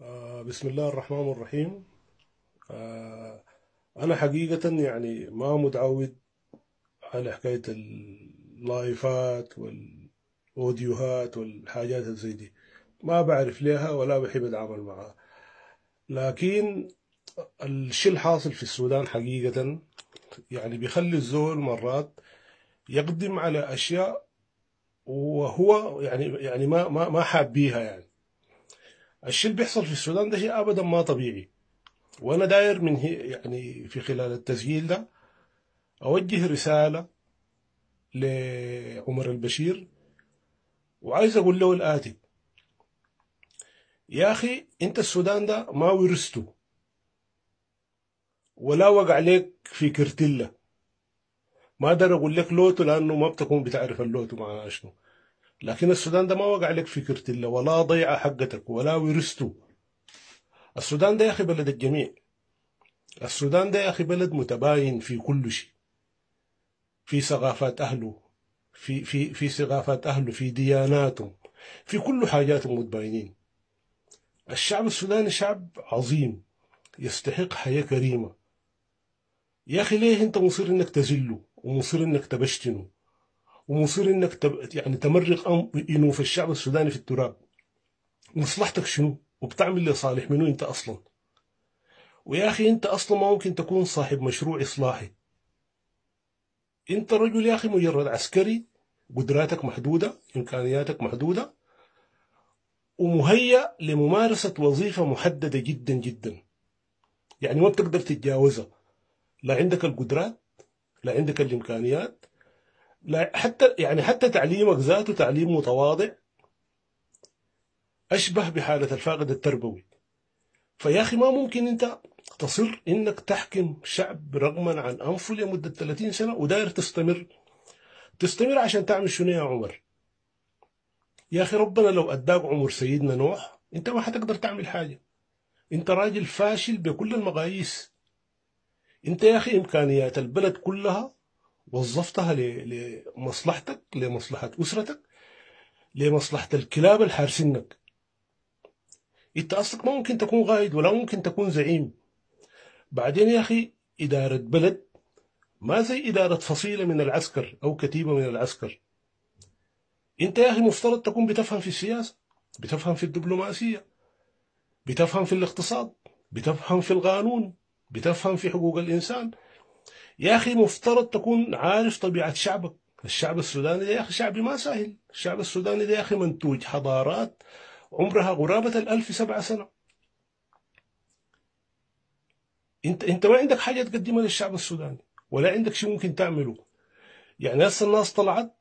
آه، بسم الله الرحمن الرحيم آه، أنا حقيقة يعني ما متعود على حكاية اللايفات والأوديوهات والحاجات زي دي ما بعرف ليها ولا بحب أتعامل معها لكن الشيء الحاصل في السودان حقيقة يعني بيخلي الزول مرات يقدم على أشياء وهو يعني يعني ما ما ما حابيها يعني الشيء اللي بيحصل في السودان ده شيء ابدا ما طبيعي وانا داير من يعني في خلال التسجيل ده اوجه رساله لعمر البشير وعايز اقول له الاتي يا اخي انت السودان ده ما ورثته ولا وقع لك في كرتله ما اقدر اقول لك لوتو لانه ما بتكون بتعرف اللوتو مع شنو لكن السودان ده ما وقع لك فكرة إلا ولا ضيعة حقتك ولا ورثته السودان ده يا أخي بلد الجميع السودان ده يا أخي بلد متباين في كل شيء في ثقافات أهله في في في ثقافات أهله في دياناتهم في كل حاجاتهم متباينين الشعب السوداني شعب عظيم يستحق حياة كريمة يا أخي ليه أنت مصر أنك تزله ومصر أنك تبشتنه ومصير انك تب... يعني تمرق في الشعب السوداني في التراب مصلحتك شنو وبتعمل لصالح منو انت اصلا ويا اخي انت اصلا ما ممكن تكون صاحب مشروع اصلاحي انت رجل يا اخي مجرد عسكري قدراتك محدودة امكانياتك محدودة ومهيأ لممارسة وظيفة محددة جدا جدا يعني ما بتقدر تتجاوزها لا عندك القدرات لا عندك الامكانيات لا حتى يعني حتى تعليمك ذاته تعليم متواضع أشبه بحالة الفاقد التربوي فيا أخي ما ممكن أنت تصر أنك تحكم شعب رغما عن أنفه لمدة 30 سنة وداير تستمر تستمر عشان تعمل شنو يا عمر يا أخي ربنا لو أداك عمر سيدنا نوح أنت ما حتقدر تعمل حاجة أنت راجل فاشل بكل المقاييس أنت يا أخي إمكانيات البلد كلها وظفتها لمصلحتك لمصلحة أسرتك لمصلحة الكلاب الحارسينك انت اصلك ما ممكن تكون قائد ولا ممكن تكون زعيم بعدين يا اخي ادارة بلد ما زي ادارة فصيلة من العسكر او كتيبة من العسكر انت يا اخي مفترض تكون بتفهم في السياسة بتفهم في الدبلوماسية بتفهم في الاقتصاد بتفهم في القانون بتفهم في حقوق الانسان يا أخي مفترض تكون عارف طبيعة شعبك الشعب السوداني ده يا أخي شعبي ما سهل الشعب السوداني ده يا أخي منتوج حضارات عمرها قرابة الألف سبعة سنة انت انت ما عندك حاجه تقدمها للشعب السوداني ولا عندك شيء ممكن تعمله يعني هسه الناس طلعت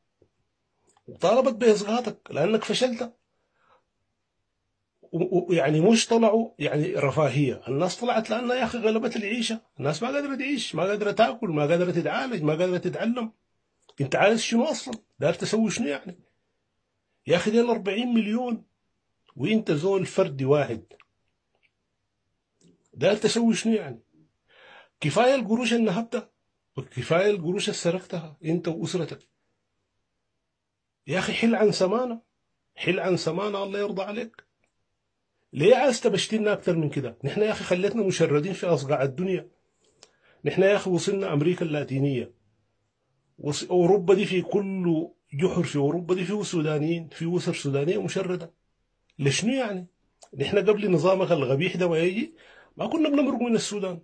وطالبت باسقاطك لانك فشلت يعني مش طلعوا يعني رفاهيه، الناس طلعت لانها يا اخي غلبت العيشه، الناس ما قادره تعيش، ما قادره تاكل، ما قادره تتعالج، ما قادره تتعلم. انت عايز شنو اصلا؟ داير تسوي شنو يعني؟ يا اخي دي 40 مليون وانت زول فردي واحد. داير تسوي شنو يعني؟ كفايه القروش اللي نهبتها وكفايه القروش اللي سرقتها انت واسرتك. يا اخي حل عن سمانه، حل عن سمانه الله يرضى عليك. ليه عايز تبشتلنا اكتر من كده نحن يا اخي خليتنا مشردين في اصقاع الدنيا نحن يا اخي وصلنا امريكا اللاتينيه اوروبا دي في كل جحر في اوروبا دي فيه سودانيين في اسر سودانيه مشرده لشنو يعني نحن قبل نظامك الغبيح ده ما يجي ما كنا بنمرق من السودان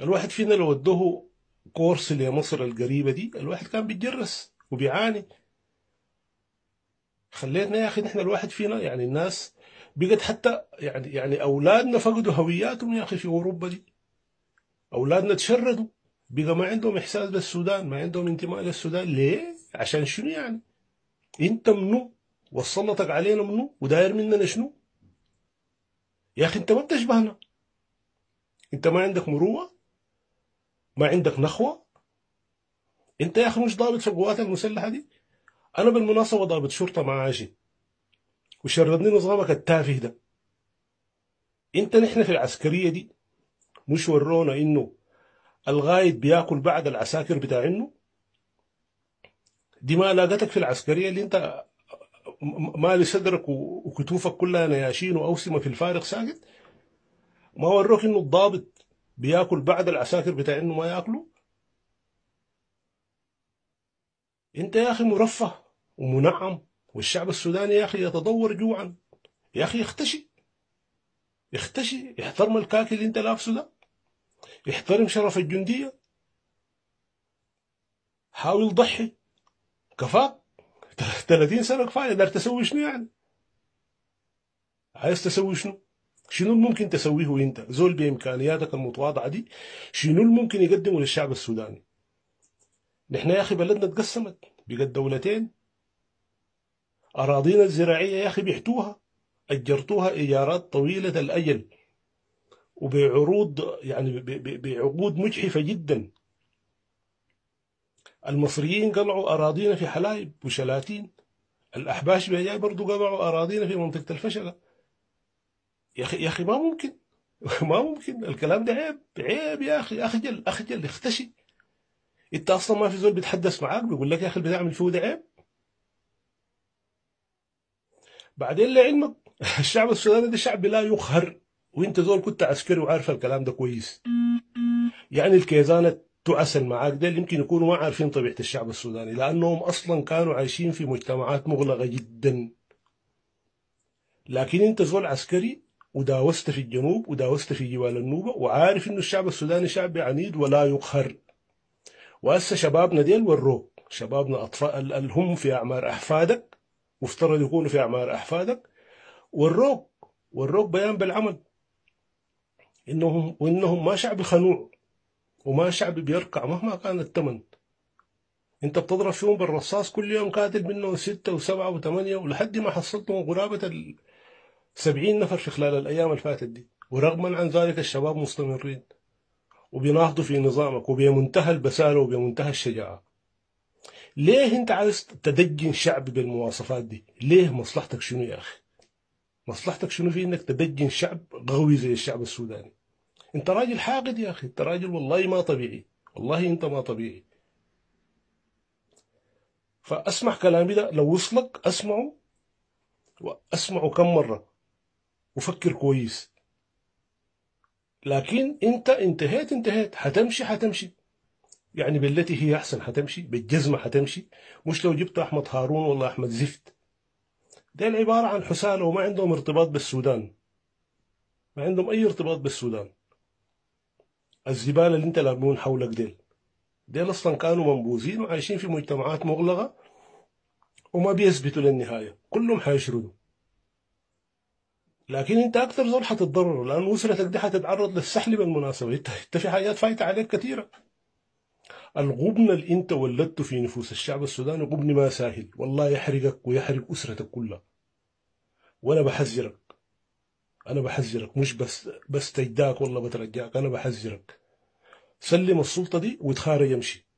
الواحد فينا لو ودوه كورس لمصر القريبة دي الواحد كان بيتجرس وبيعاني خليتنا يا أخي نحن الواحد فينا يعني الناس بقت حتى يعني يعني اولادنا فقدوا هوياتهم يا اخي في اوروبا دي اولادنا تشردوا بقى ما عندهم احساس بالسودان ما عندهم انتماء للسودان ليه عشان شنو يعني انت منو وسلطك علينا منو وداير مننا شنو يا اخي انت ما بتشبهنا انت ما عندك مروه ما عندك نخوه انت يا اخي مش ضابط في القوات المسلحه دي انا بالمناسبه ضابط شرطه معاشي وشردني نظامك التافه ده انت نحن في العسكرية دي مش ورونا انه الغايد بياكل بعد العساكر بتاع انه دي ما لاقتك في العسكرية اللي انت مالي صدرك وكتوفك كلها نياشين واوسمه في الفارق ساكت ما وروك انه الضابط بياكل بعد العساكر بتاع انه ما ياكلوا انت يا اخي مرفه ومنعم والشعب السوداني يا أخي يتضور جوعا يا أخي اختشي اختشي احترم الكاكي اللي انت لابسه ده احترم شرف الجندية حاول ضحي كفاك 30 سنة كفاية دار تسوي شنو يعني عايز تسوي شنو شنو ممكن تسويه انت زول بامكانياتك المتواضعه دي شنو ممكن يقدمه للشعب السوداني نحن يا اخي بلدنا تقسمت بقت دولتين أراضينا الزراعية يا أخي بيحتوها أجرتوها إيجارات طويلة الأجل وبعروض يعني بعقود مجحفة جدا المصريين قلعوا أراضينا في حلايب وشلاتين الأحباش بيجاي برضو قلعوا أراضينا في منطقة الفشلة يا أخي يا أخي ما ممكن ما ممكن الكلام ده عيب عيب يا أخي أخجل أخجل اختشي أنت أصلا ما في زول بيتحدث معاك بيقول لك يا أخي اللي بتعمل فيه ده عيب بعدين لعلمك الشعب السوداني ده شعب لا يقهر وانت زول كنت عسكري وعارف الكلام ده كويس يعني الكيزانة تعسل معاك ديل يمكن يكونوا ما عارفين طبيعة الشعب السوداني لأنهم أصلا كانوا عايشين في مجتمعات مغلقة جدا لكن انت زول عسكري وداوست في الجنوب وداوست في جبال النوبة وعارف انه الشعب السوداني شعب عنيد ولا يقهر وهسه شبابنا ديل وروك شبابنا أطفال هم في أعمار أحفادك مفترض يكونوا في أعمار أحفادك والروك والروك بيان بالعمل إنهم وإنهم ما شعب خنوع وما شعب بيركع مهما كان الثمن انت بتضرب فيهم بالرصاص كل يوم قاتل منهم ستة وسبعة وثمانية ولحد ما حصلتهم قرابة سبعين نفر في خلال الأيام الفاتت دي ورغما عن ذلك الشباب مستمرين وبيناهضوا في نظامك وبمنتهى البسالة وبمنتهى الشجاعة ليه انت عايز تدجن شعب بالمواصفات دي ليه مصلحتك شنو يا اخي مصلحتك شنو في انك تدجن شعب غوي زي الشعب السوداني انت راجل حاقد يا اخي انت راجل والله ما طبيعي والله انت ما طبيعي فاسمع كلامي ده لو وصلك اسمعه واسمعه كم مره وفكر كويس لكن انت انتهيت انتهيت حتمشي حتمشي يعني بالتي هي أحسن حتمشي بالجزمة حتمشي مش لو جبت أحمد هارون ولا أحمد زفت ديل عبارة عن حسالة وما عندهم ارتباط بالسودان ما عندهم أي ارتباط بالسودان الزبالة اللي انت لابون حولك ديل ديل أصلا كانوا منبوذين وعايشين في مجتمعات مغلقة وما بيثبتوا للنهاية كلهم حيشردوا لكن انت اكثر زول حتتضرر لان اسرتك دي حتتعرض للسحل بالمناسبه انت في حاجات فايته عليك كثيره الغبن اللي انت ولدته في نفوس الشعب السوداني غبن ما ساهل والله يحرقك ويحرق اسرتك كلها وانا بحذرك انا بحذرك مش بس بستجداك والله بترجاك انا بحذرك سلم السلطه دي وتخارج يمشي